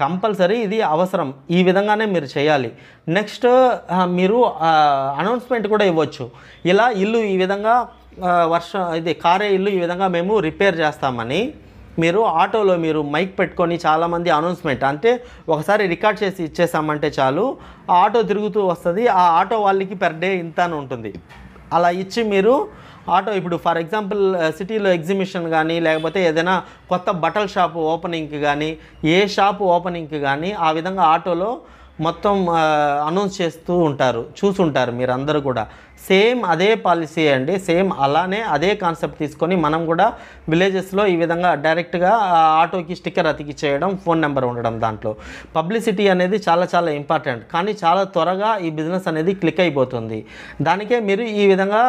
కంపల్సరీ ఇది అవసరం ఈ విధంగానే మీరు చేయాలి నెక్స్ట్ మీరు అనౌన్స్మెంట్ కూడా ఇవ్వచ్చు ఇలా ఇల్లు ఈ విధంగా వర్షం ఇది కారే ఇల్లు ఈ విధంగా మేము రిపేర్ చేస్తామని మీరు ఆటోలో మీరు మైక్ పెట్టుకొని చాలామంది అనౌన్స్మెంట్ అంటే ఒకసారి రికార్డ్ చేసి ఇచ్చేసామంటే చాలు ఆ ఆటో తిరుగుతూ వస్తుంది ఆ ఆటో వాళ్ళకి పెర్ డే ఇంత ఉంటుంది అలా ఇచ్చి మీరు ఆటో ఇప్పుడు ఫర్ ఎగ్జాంపుల్ సిటీలో ఎగ్జిబిషన్ కానీ లేకపోతే ఏదైనా కొత్త బట్టల షాప్ ఓపెనింగ్కి కానీ ఏ షాప్ ఓపెనింగ్కి కానీ ఆ విధంగా ఆటోలో మొత్తం అనౌన్స్ చేస్తూ ఉంటారు చూసుంటారు మీరు అందరూ కూడా సేమ్ అదే పాలసీ అండి సేమ్ అలానే అదే కాన్సెప్ట్ తీసుకొని మనం కూడా విలేజెస్లో ఈ విధంగా డైరెక్ట్గా ఆటోకి స్టిక్కర్ అతికి చేయడం ఫోన్ నెంబర్ ఉండడం దాంట్లో పబ్లిసిటీ అనేది చాలా చాలా ఇంపార్టెంట్ కానీ చాలా త్వరగా ఈ బిజినెస్ అనేది క్లిక్ అయిపోతుంది దానికే మీరు ఈ విధంగా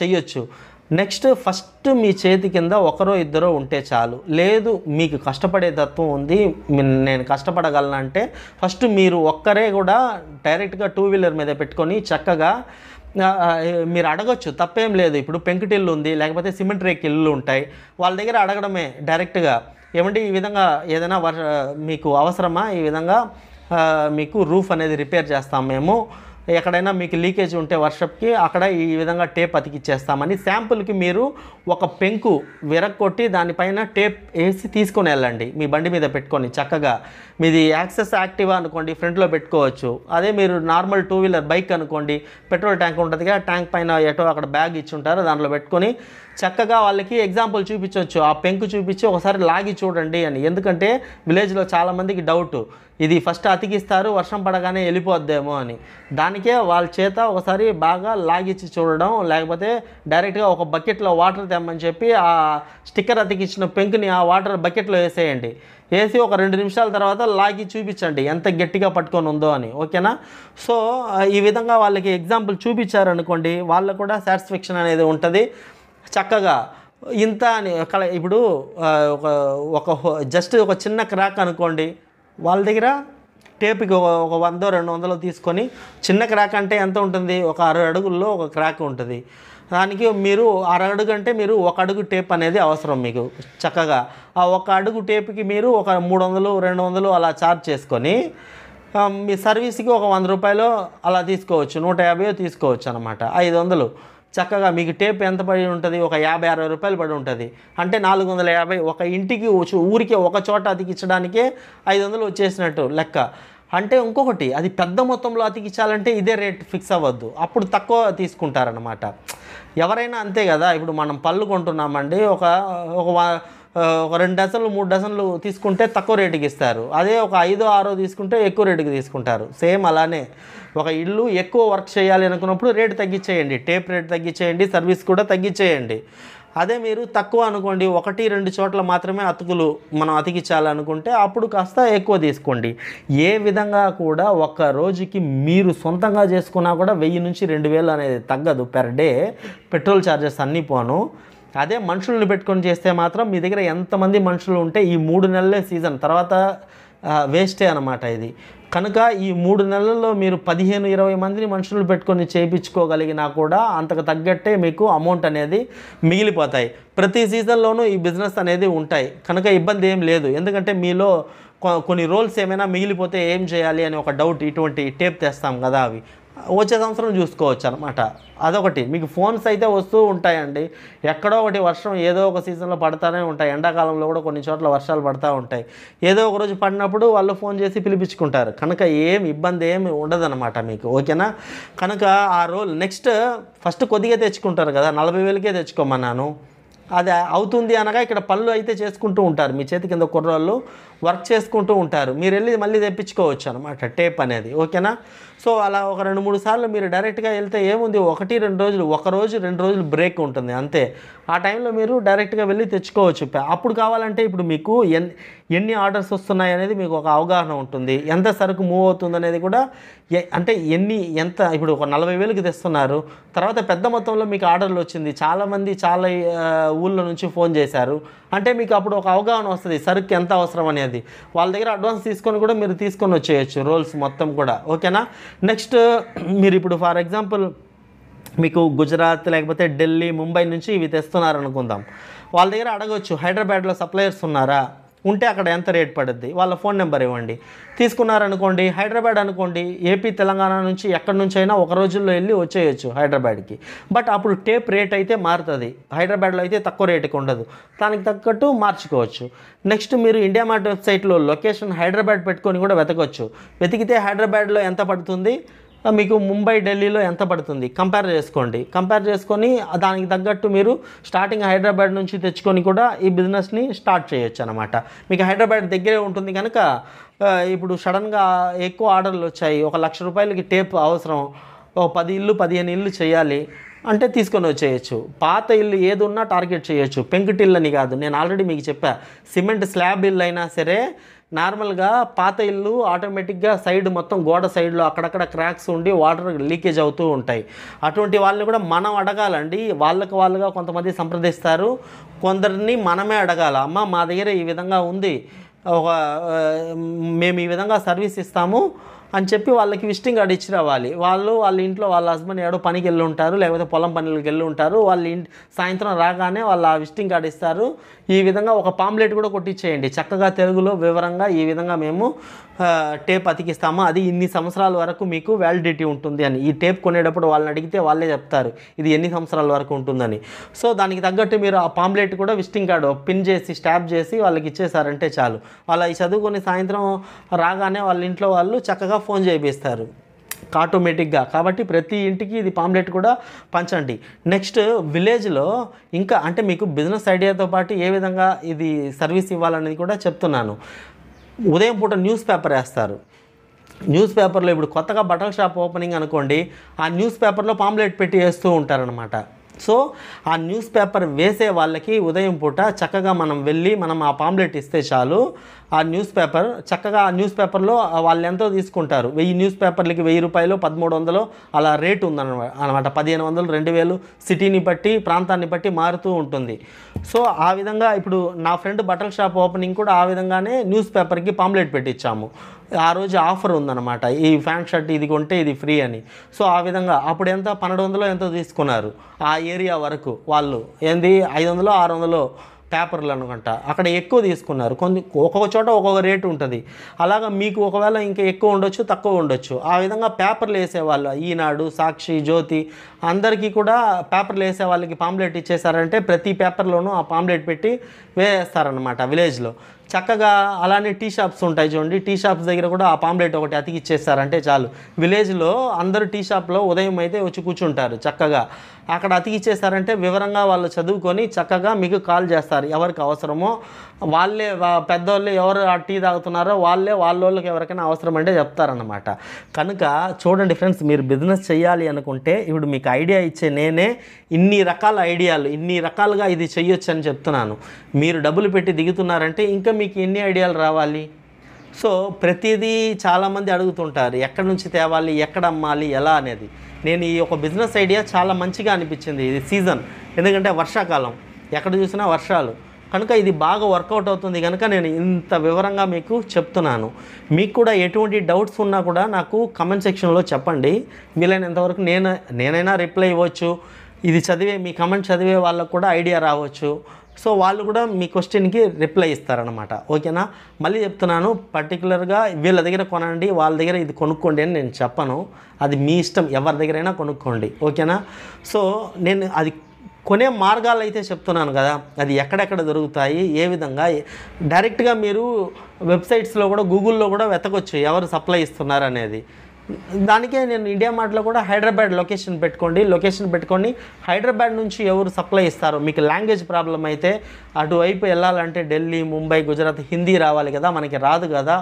చెయ్యొచ్చు నెక్స్ట్ ఫస్ట్ మీ చేతి కింద ఒకరో ఇద్దరో ఉంటే చాలు లేదు మీకు కష్టపడే తత్వం ఉంది నేను కష్టపడగలను అంటే ఫస్ట్ మీరు ఒక్కరే కూడా డైరెక్ట్గా టూ వీలర్ మీద పెట్టుకొని చక్కగా మీరు అడగొచ్చు తప్పేం లేదు ఇప్పుడు పెంకుటిల్లు ఉంది లేకపోతే సిమెంట్ రేక్ ఇల్లు ఉంటాయి వాళ్ళ దగ్గర అడగడమే డైరెక్ట్గా ఏమంటే ఈ విధంగా ఏదైనా మీకు అవసరమా ఈ విధంగా మీకు రూఫ్ అనేది రిపేర్ చేస్తాం మేము ఎక్కడైనా మీకు లీకేజ్ ఉంటే వర్షప్కి అక్కడ ఈ విధంగా టేప్ అతికిచ్చేస్తామని శాంపుల్కి మీరు ఒక పెంకు విరక్కొట్టి దానిపైన టేప్ వేసి తీసుకొని వెళ్ళండి మీ బండి మీద పెట్టుకొని చక్కగా మీది యాక్సెస్ యాక్టివా అనుకోండి ఫ్రంట్లో పెట్టుకోవచ్చు అదే మీరు నార్మల్ టూ వీలర్ బైక్ అనుకోండి పెట్రోల్ ట్యాంక్ ఉంటుంది కదా ట్యాంక్ పైన ఎటో అక్కడ బ్యాగ్ ఇచ్చి ఉంటారు దాంట్లో పెట్టుకొని చక్కగా వాళ్ళకి ఎగ్జాంపుల్ చూపించవచ్చు ఆ పెంకు చూపించి ఒకసారి లాగి చూడండి అని ఎందుకంటే విలేజ్లో చాలామందికి డౌట్ ఇది ఫస్ట్ అతికిస్తారు వర్షం పడగానే వెళ్ళిపోద్దేమో అని దానికే వాళ్ళ చేత ఒకసారి బాగా లాగిచ్చి చూడడం లేకపోతే డైరెక్ట్గా ఒక బకెట్లో వాటర్ తెమ్మని చెప్పి ఆ స్టిక్కర్ అతికించిన పెంకుని ఆ వాటర్ బకెట్లో వేసేయండి వేసి ఒక రెండు నిమిషాల తర్వాత లాగి చూపించండి ఎంత గట్టిగా పట్టుకొని ఉందో అని ఓకేనా సో ఈ విధంగా వాళ్ళకి ఎగ్జాంపుల్ చూపించారనుకోండి వాళ్ళకు కూడా సాటిస్ఫాక్షన్ అనేది ఉంటుంది చక్కగా ఇంత అని కళ ఇప్పుడు ఒక ఒక జస్ట్ ఒక చిన్న క్రాక్ అనుకోండి వాళ్ళ దగ్గర టేప్కి ఒక ఒక వందో రెండు వందలు తీసుకొని చిన్న క్రాక్ అంటే ఎంత ఉంటుంది ఒక అరవై అడుగుల్లో ఒక క్రాక్ ఉంటుంది దానికి మీరు అడుగు అంటే మీరు ఒక అడుగు టేప్ అనేది అవసరం మీకు చక్కగా ఆ ఒక అడుగు టేప్కి మీరు ఒక మూడు వందలు రెండు వందలు అలా ఛార్జ్ చేసుకొని మీ సర్వీస్కి ఒక వంద రూపాయలు అలా తీసుకోవచ్చు నూట యాభై తీసుకోవచ్చు అనమాట ఐదు వందలు చక్కగా మీకు టేప్ ఎంత పడి ఉంటుంది ఒక యాభై అరవై రూపాయలు పడి ఉంటుంది అంటే నాలుగు వందల యాభై ఒక ఇంటికి ఊరికే ఒక చోట అతికించడానికే ఐదు వందలు వచ్చేసినట్టు లెక్క అంటే ఇంకొకటి అది పెద్ద మొత్తంలో అతికించాలంటే ఇదే రేట్ ఫిక్స్ అవ్వద్దు అప్పుడు తక్కువ తీసుకుంటారనమాట ఎవరైనా అంతే కదా ఇప్పుడు మనం పళ్ళు కొంటున్నామండి ఒక ఒక ఒక రెండు డజన్లు మూడు డజన్లు తీసుకుంటే తక్కువ రేటుకి ఇస్తారు అదే ఒక ఐదో ఆరో తీసుకుంటే ఎక్కువ రేటుకి తీసుకుంటారు సేమ్ అలానే ఒక ఇల్లు ఎక్కువ వర్క్ చేయాలి అనుకున్నప్పుడు రేటు తగ్గించేయండి టేప్ రేట్ తగ్గించేయండి సర్వీస్ కూడా తగ్గించేయండి అదే మీరు తక్కువ అనుకోండి ఒకటి రెండు చోట్ల మాత్రమే అతుకులు మనం అతికించాలనుకుంటే అప్పుడు కాస్త ఎక్కువ తీసుకోండి ఏ విధంగా కూడా ఒక రోజుకి మీరు సొంతంగా చేసుకున్నా కూడా వెయ్యి నుంచి రెండు వేలు అనేది తగ్గదు పెర్ డే పెట్రోల్ ఛార్జెస్ అన్నీ పోను అదే మనుషులను పెట్టుకొని చేస్తే మాత్రం మీ దగ్గర ఎంతమంది మనుషులు ఉంటే ఈ మూడు నెలలే సీజన్ తర్వాత వేస్టే అనమాట ఇది కనుక ఈ మూడు నెలల్లో మీరు పదిహేను ఇరవై మందిని మనుషులు పెట్టుకొని చేయించుకోగలిగినా కూడా అంతకు తగ్గట్టే మీకు అమౌంట్ అనేది మిగిలిపోతాయి ప్రతి సీజన్లోనూ ఈ బిజినెస్ అనేది ఉంటాయి కనుక ఇబ్బంది ఏం లేదు ఎందుకంటే మీలో కొన్ని రోల్స్ ఏమైనా మిగిలిపోతే ఏం చేయాలి అని ఒక డౌట్ ఇటువంటి టేప్ తెస్తాం కదా అవి వచ్చే సంవత్సరం చూసుకోవచ్చు అనమాట అదొకటి మీకు ఫోన్స్ అయితే వస్తూ ఉంటాయండి ఎక్కడో ఒకటి వర్షం ఏదో ఒక సీజన్లో పడతానే ఉంటాయి ఎండాకాలంలో కూడా కొన్ని చోట్ల వర్షాలు పడతా ఉంటాయి ఏదో ఒక రోజు పడినప్పుడు వాళ్ళు ఫోన్ చేసి పిలిపించుకుంటారు కనుక ఏం ఇబ్బంది ఏమి ఉండదనమాట మీకు ఓకేనా కనుక ఆ రోజు నెక్స్ట్ ఫస్ట్ కొద్దిగా తెచ్చుకుంటారు కదా నలభై వేలకే తెచ్చుకోమన్నాను అది అవుతుంది అనగా ఇక్కడ పళ్ళు అయితే చేసుకుంటూ ఉంటారు మీ చేతి కింద కుర్రోళ్ళు వర్క్ చేసుకుంటూ ఉంటారు మీరు వెళ్ళి మళ్ళీ తెప్పించుకోవచ్చు అనమాట టేప్ అనేది ఓకేనా సో అలా ఒక రెండు మూడు సార్లు మీరు డైరెక్ట్గా వెళ్తే ఏముంది ఒకటి రెండు రోజులు ఒక రోజు రెండు రోజులు బ్రేక్ ఉంటుంది అంతే ఆ టైంలో మీరు డైరెక్ట్గా వెళ్ళి తెచ్చుకోవచ్చు అప్పుడు కావాలంటే ఇప్పుడు మీకు ఎన్ని ఆర్డర్స్ వస్తున్నాయి అనేది మీకు ఒక అవగాహన ఉంటుంది ఎంత సరుకు మూవ్ అవుతుంది అనేది కూడా అంటే ఎన్ని ఎంత ఇప్పుడు ఒక నలభై వేలకు తెస్తున్నారు తర్వాత పెద్ద మొత్తంలో మీకు ఆర్డర్లు వచ్చింది చాలామంది చాలా ఊళ్ళో నుంచి ఫోన్ చేశారు అంటే మీకు అప్పుడు ఒక అవగాహన వస్తుంది సరుకు ఎంత అవసరం అనేది వాళ్ళ దగ్గర అడ్వాన్స్ తీసుకొని కూడా మీరు తీసుకొని వచ్చేయచ్చు రోల్స్ మొత్తం కూడా ఓకేనా నెక్స్ట్ మీరు ఇప్పుడు ఫర్ ఎగ్జాంపుల్ మీకు గుజరాత్ లేకపోతే ఢిల్లీ ముంబై నుంచి ఇవి తెస్తున్నారనుకుందాం వాళ్ళ దగ్గర అడగవచ్చు హైదరాబాద్లో సప్లయర్స్ ఉన్నారా ఉంటే అక్కడ ఎంత రేట్ పడుద్ది వాళ్ళ ఫోన్ నెంబర్ ఇవ్వండి తీసుకున్నారనుకోండి హైదరాబాద్ అనుకోండి ఏపీ తెలంగాణ నుంచి ఎక్కడి నుంచి అయినా ఒక రోజుల్లో వెళ్ళి వచ్చేయచ్చు హైదరాబాద్కి బట్ అప్పుడు టేప్ రేట్ అయితే మారుతుంది హైదరాబాద్లో అయితే తక్కువ రేటుకి ఉండదు దానికి తగ్గట్టు మార్చుకోవచ్చు నెక్స్ట్ మీరు ఇండియా మార్ట్ వెబ్సైట్లో లొకేషన్ హైదరాబాద్ పెట్టుకొని కూడా వెతకవచ్చు వెతికితే హైదరాబాద్లో ఎంత పడుతుంది మీకు ముంబై ఢిల్లీలో ఎంత పడుతుంది కంపేర్ చేసుకోండి కంపేర్ చేసుకొని దానికి తగ్గట్టు మీరు స్టార్టింగ్ హైదరాబాద్ నుంచి తెచ్చుకొని కూడా ఈ బిజినెస్ని స్టార్ట్ చేయొచ్చు అనమాట మీకు హైదరాబాద్ దగ్గరే ఉంటుంది కనుక ఇప్పుడు సడన్గా ఎక్కువ ఆర్డర్లు వచ్చాయి ఒక లక్ష రూపాయలకి టేప్ అవసరం ఓ పది ఇల్లు పదిహేను ఇల్లు చేయాలి అంటే తీసుకొని వచ్చేయచ్చు పాత ఇల్లు ఏది ఉన్నా టార్గెట్ చేయొచ్చు పెంకుటిల్లని కాదు నేను ఆల్రెడీ మీకు చెప్పా సిమెంట్ స్లాబ్ ఇల్లు అయినా సరే నార్మల్గా పాత ఇల్లు ఆటోమేటిక్గా సైడ్ మొత్తం గోడ సైడ్లో అక్కడక్కడ క్రాక్స్ ఉండి వాటర్ లీకేజ్ అవుతూ ఉంటాయి అటువంటి వాళ్ళని కూడా మనం అడగాలండి వాళ్ళకు వాళ్ళుగా కొంతమంది సంప్రదిస్తారు కొందరిని మనమే అడగాల అమ్మ మా దగ్గర ఈ విధంగా ఉంది ఒక మేము ఈ విధంగా సర్వీస్ ఇస్తాము అని చెప్పి వాళ్ళకి విజిటింగ్ కార్డు ఇచ్చి రావాలి వాళ్ళు వాళ్ళ ఇంట్లో వాళ్ళ హస్బెండ్ ఏడో పనికి వెళ్ళి ఉంటారు లేకపోతే పొలం పనులకు వెళ్ళి ఉంటారు వాళ్ళు ఇంటి సాయంత్రం రాగానే వాళ్ళు ఆ విజిటింగ్ కార్డు ఇస్తారు ఈ విధంగా ఒక పాంప్లెట్ కూడా కొట్టించేయండి చక్కగా తెలుగులో వివరంగా ఈ విధంగా మేము టేప్ అతికిస్తామా అది ఇన్ని సంవత్సరాల వరకు మీకు వ్యాలిడిటీ ఉంటుంది అని ఈ టేప్ కొనేటప్పుడు వాళ్ళని అడిగితే వాళ్ళే చెప్తారు ఇది ఎన్ని సంవత్సరాల వరకు ఉంటుందని సో దానికి తగ్గట్టు మీరు ఆ పాంప్లెట్ కూడా విజిటింగ్ కార్డు పిన్ చేసి స్టాప్ చేసి వాళ్ళకి ఇచ్చేసారంటే చాలు వాళ్ళ ఈ చదువుకొని సాయంత్రం రాగానే వాళ్ళ ఇంట్లో వాళ్ళు చక్కగా ఫోన్ చేయిస్తారు ఆటోమేటిక్గా కాబట్టి ప్రతి ఇంటికి ఇది పాంప్లెట్ కూడా పంచండి నెక్స్ట్ విలేజ్లో ఇంకా అంటే మీకు బిజినెస్ ఐడియాతో పాటు ఏ విధంగా ఇది సర్వీస్ ఇవ్వాలనేది కూడా చెప్తున్నాను ఉదయం పూట న్యూస్ పేపర్ వేస్తారు న్యూస్ పేపర్లో ఇప్పుడు కొత్తగా బట్టల షాప్ ఓపెనింగ్ అనుకోండి ఆ న్యూస్ పేపర్లో పాంప్లెట్ పెట్టి వేస్తూ ఉంటారనమాట సో ఆ న్యూస్ పేపర్ వేసే వాళ్ళకి ఉదయం పూట చక్కగా మనం వెళ్ళి మనం ఆ పాంప్లెట్ ఇస్తే చాలు ఆ న్యూస్ పేపర్ చక్కగా ఆ న్యూస్ పేపర్లో వాళ్ళు ఎంతో తీసుకుంటారు వెయ్యి న్యూస్ పేపర్లకి వెయ్యి రూపాయలు పదమూడు వందలు అలా రేటు ఉందన్నమాట అనమాట పదిహేను వందలు రెండు వేలు సిటీని బట్టి ప్రాంతాన్ని బట్టి మారుతూ ఉంటుంది సో ఆ విధంగా ఇప్పుడు నా ఫ్రెండ్ బట్టల షాప్ ఓపెనింగ్ కూడా ఆ విధంగానే న్యూస్ పేపర్కి పాంప్లెట్ పెట్టించాము ఆ రోజు ఆఫర్ ఉందన్నమాట ఈ ప్యాంట్ షర్ట్ ఇది కొంటే ఇది ఫ్రీ అని సో ఆ విధంగా అప్పుడు ఎంత పన్నెండు వందలు ఎంతో తీసుకున్నారు ఆ ఏరియా వరకు వాళ్ళు ఏంది ఐదు వందలు ఆరు వందలు పేపర్లు అనుకుంట అక్కడ ఎక్కువ తీసుకున్నారు కొన్ని ఒక్కొక్క చోట ఒక్కొక్క రేటు ఉంటుంది అలాగా మీకు ఒకవేళ ఇంకా ఎక్కువ ఉండొచ్చు తక్కువ ఉండొచ్చు ఆ విధంగా పేపర్లు వేసేవాళ్ళు ఈనాడు సాక్షి జ్యోతి అందరికీ కూడా పేపర్లు వేసే వాళ్ళకి పాంప్లెట్ ఇచ్చేసారంటే ప్రతి పేపర్లోనూ ఆ పాంప్లెట్ పెట్టి వేస్తారనమాట విలేజ్లో చక్కగా అలానే టీ షాప్స్ ఉంటాయి చూడండి టీ షాప్స్ దగ్గర కూడా ఆ పాంప్లెట్ ఒకటి అతికి ఇచ్చేస్తారంటే చాలు విలేజ్లో అందరూ టీ షాప్లో ఉదయం అయితే వచ్చి కూర్చుంటారు చక్కగా అక్కడ అతికిచ్చేస్తారంటే వివరంగా వాళ్ళు చదువుకొని చక్కగా మీకు కాల్ చేస్తారు ఎవరికి అవసరమో వాళ్ళే పెద్దోళ్ళు ఎవరు ఆ టీ తాగుతున్నారో వాళ్ళే వాళ్ళోళ్ళకి ఎవరికైనా అవసరం అంటే చెప్తారన్నమాట కనుక చూడండి ఫ్రెండ్స్ మీరు బిజినెస్ చేయాలి అనుకుంటే ఇప్పుడు మీకు ఐడియా ఇచ్చే నేనే ఇన్ని రకాల ఐడియాలు ఇన్ని రకాలుగా ఇది చేయొచ్చు అని చెప్తున్నాను మీరు డబ్బులు పెట్టి దిగుతున్నారంటే ఇంకా మీకు ఎన్ని ఐడియాలు రావాలి సో ప్రతిదీ చాలామంది అడుగుతుంటారు ఎక్కడి నుంచి తేవాలి ఎక్కడ అమ్మాలి ఎలా అనేది నేను ఈ యొక్క బిజినెస్ ఐడియా చాలా మంచిగా అనిపించింది ఇది సీజన్ ఎందుకంటే వర్షాకాలం ఎక్కడ చూసినా వర్షాలు కనుక ఇది బాగా వర్కౌట్ అవుతుంది కనుక నేను ఇంత వివరంగా మీకు చెప్తున్నాను మీకు కూడా ఎటువంటి డౌట్స్ ఉన్నా కూడా నాకు కమెంట్ సెక్షన్లో చెప్పండి వీలైనంతవరకు నేను నేనైనా రిప్లై ఇవ్వచ్చు ఇది చదివే మీ కమెంట్ చదివే వాళ్ళకు కూడా ఐడియా రావచ్చు సో వాళ్ళు కూడా మీ క్వశ్చన్కి రిప్లై ఇస్తారనమాట ఓకేనా మళ్ళీ చెప్తున్నాను పర్టికులర్గా వీళ్ళ దగ్గర కొనండి వాళ్ళ దగ్గర ఇది కొనుక్కోండి అని నేను చెప్పను అది మీ ఇష్టం ఎవరి దగ్గరైనా కొనుక్కోండి ఓకేనా సో నేను అది కొనే మార్గాలు అయితే చెప్తున్నాను కదా అది ఎక్కడెక్కడ దొరుకుతాయి ఏ విధంగా డైరెక్ట్గా మీరు వెబ్సైట్స్లో కూడా గూగుల్లో కూడా వెతకొచ్చు ఎవరు సప్లై ఇస్తున్నారు అనేది దానికే నేను ఇండియా మార్ట్లో కూడా హైదరాబాద్ లొకేషన్ పెట్టుకోండి లొకేషన్ పెట్టుకోండి హైదరాబాద్ నుంచి ఎవరు సప్లై ఇస్తారు మీకు లాంగ్వేజ్ ప్రాబ్లం అయితే అటువైపు వెళ్ళాలంటే ఢిల్లీ ముంబై గుజరాత్ హిందీ రావాలి కదా మనకి రాదు కదా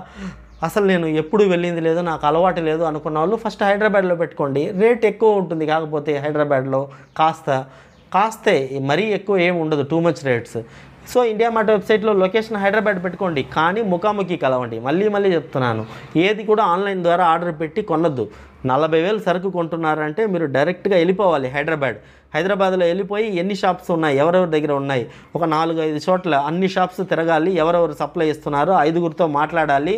అసలు నేను ఎప్పుడు వెళ్ళింది లేదు నాకు అలవాటు లేదు అనుకున్న వాళ్ళు ఫస్ట్ హైదరాబాద్లో పెట్టుకోండి రేట్ ఎక్కువ ఉంటుంది కాకపోతే హైదరాబాద్లో కాస్త కాస్తే మరీ ఎక్కువ ఏమి ఉండదు too much rates so India mart వెబ్సైట్లో లొకేషన్ హైదరాబాద్ పెట్టుకోండి కానీ ముఖాముఖి కలవండి మళ్ళీ మళ్ళీ చెప్తున్నాను ఏది కూడా ఆన్లైన్ ద్వారా ఆర్డర్ పెట్టి కొనద్దు నలభై వేలు సరుకు కొంటున్నారంటే మీరు డైరెక్ట్గా వెళ్ళిపోవాలి హైదరాబాద్ హైదరాబాద్లో వెళ్ళిపోయి ఎన్ని షాప్స్ ఉన్నాయి ఎవరెవరి దగ్గర ఉన్నాయి ఒక నాలుగు ఐదు చోట్ల అన్ని షాప్స్ తిరగాలి ఎవరెవరు సప్లై ఇస్తున్నారో ఐదుగురితో మాట్లాడాలి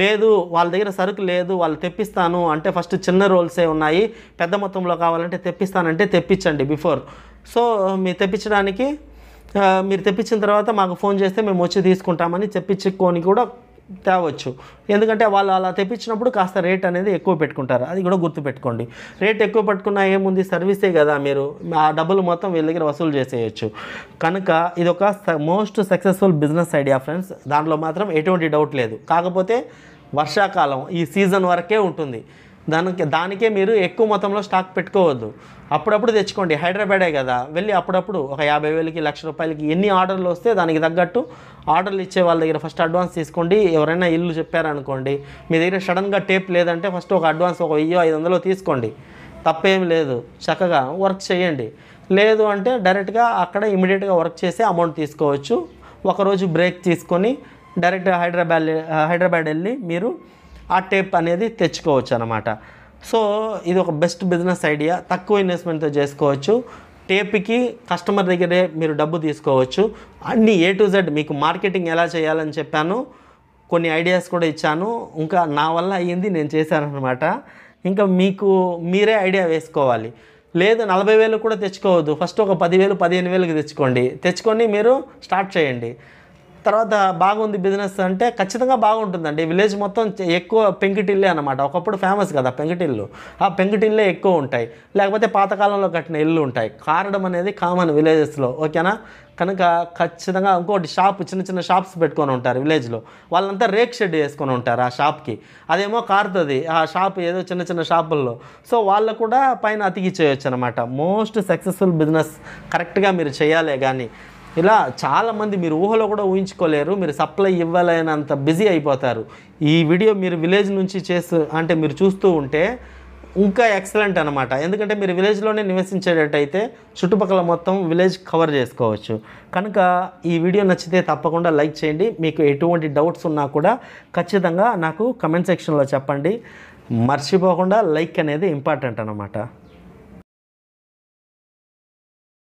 లేదు వాళ్ళ దగ్గర సరుకు లేదు వాళ్ళు తెప్పిస్తాను అంటే ఫస్ట్ చిన్న రోల్సే ఉన్నాయి పెద్ద మొత్తంలో కావాలంటే తెప్పిస్తానంటే తెప్పించండి బిఫోర్ సో మీరు తెప్పించడానికి మీరు తెప్పించిన తర్వాత మాకు ఫోన్ చేస్తే మేము వచ్చి తీసుకుంటామని తెప్పించుకొని కూడా తేవచ్చు ఎందుకంటే వాళ్ళు అలా తెప్పించినప్పుడు కాస్త రేట్ అనేది ఎక్కువ పెట్టుకుంటారు అది కూడా గుర్తుపెట్టుకోండి రేట్ ఎక్కువ పెట్టుకున్నా ఏముంది సర్వీసే కదా మీరు ఆ డబ్బులు మొత్తం వీళ్ళ దగ్గర వసూలు చేసేయచ్చు కనుక ఇది ఒక most successful business idea friends దాంట్లో మాత్రం ఎటువంటి డౌట్ లేదు కాకపోతే వర్షాకాలం ఈ సీజన్ వరకే ఉంటుంది దానికి దానికే మీరు ఎక్కువ మొత్తంలో స్టాక్ పెట్టుకోవద్దు అప్పుడప్పుడు తెచ్చుకోండి హైదరాబాదే కదా వెళ్ళి అప్పుడప్పుడు ఒక యాభై వేలకి లక్ష రూపాయలకి ఎన్ని ఆర్డర్లు వస్తే దానికి తగ్గట్టు ఆర్డర్లు ఇచ్చే వాళ్ళ దగ్గర ఫస్ట్ అడ్వాన్స్ తీసుకోండి ఎవరైనా ఇల్లు చెప్పారనుకోండి మీ దగ్గర సడన్గా టేప్ లేదంటే ఫస్ట్ ఒక అడ్వాన్స్ ఒక వెయ్యో ఐదు వందలు తీసుకోండి తప్పేం లేదు చక్కగా వర్క్ చేయండి లేదు అంటే డైరెక్ట్గా అక్కడ ఇమీడియట్గా వర్క్ చేసి అమౌంట్ తీసుకోవచ్చు ఒకరోజు బ్రేక్ తీసుకొని డైరెక్ట్ హైదరాబాద్ హైదరాబాద్ వెళ్ళి మీరు ఆ టేప్ అనేది తెచ్చుకోవచ్చు అనమాట సో ఇది ఒక బెస్ట్ బిజినెస్ ఐడియా తక్కువ ఇన్వెస్ట్మెంట్తో చేసుకోవచ్చు టేప్కి కస్టమర్ దగ్గరే మీరు డబ్బు తీసుకోవచ్చు అన్నీ ఏ టు జెడ్ మీకు మార్కెటింగ్ ఎలా చేయాలని చెప్పాను కొన్ని ఐడియాస్ కూడా ఇచ్చాను ఇంకా నా వల్ల అయ్యింది నేను చేశానమాట ఇంకా మీకు మీరే ఐడియా వేసుకోవాలి లేదు నలభై వేలు కూడా తెచ్చుకోవద్దు ఫస్ట్ ఒక పదివేలు పదిహేను వేలకు తెచ్చుకోండి తెచ్చుకొని మీరు స్టార్ట్ చేయండి తర్వాత బాగుంది బిజినెస్ అంటే ఖచ్చితంగా బాగుంటుందండి విలేజ్ మొత్తం ఎక్కువ పెంకిటిల్లే అనమాట ఒకప్పుడు ఫేమస్ కదా పెంకిటిల్లు ఆ పెంకిటిల్లే ఎక్కువ ఉంటాయి లేకపోతే పాతకాలంలో కట్టిన ఇల్లు ఉంటాయి కారడం అనేది కామన్ విలేజెస్లో ఓకేనా కనుక ఖచ్చితంగా ఇంకోటి షాప్ చిన్న చిన్న షాప్స్ పెట్టుకొని ఉంటారు విలేజ్లో వాళ్ళంతా రేక్ షెడ్ వేసుకొని ఉంటారు ఆ షాప్కి అదేమో కారుతుంది ఆ షాప్ ఏదో చిన్న చిన్న షాపుల్లో సో వాళ్ళు కూడా పైన అతికి చేయొచ్చు అనమాట మోస్ట్ సక్సెస్ఫుల్ బిజినెస్ కరెక్ట్గా మీరు చేయాలే కానీ ఇలా చాలామంది మీరు ఊహలో కూడా ఊహించుకోలేరు మీరు సప్లై ఇవ్వలేనంత బిజీ అయిపోతారు ఈ వీడియో మీరు విలేజ్ నుంచి చేస్తూ అంటే మీరు చూస్తూ ఉంటే ఇంకా ఎక్సలెంట్ అనమాట ఎందుకంటే మీరు విలేజ్లోనే నివసించేటట్టయితే చుట్టుపక్కల మొత్తం విలేజ్ కవర్ చేసుకోవచ్చు కనుక ఈ వీడియో నచ్చితే తప్పకుండా లైక్ చేయండి మీకు ఎటువంటి డౌట్స్ ఉన్నా కూడా ఖచ్చితంగా నాకు కమెంట్ సెక్షన్లో చెప్పండి మర్చిపోకుండా లైక్ అనేది ఇంపార్టెంట్ అనమాట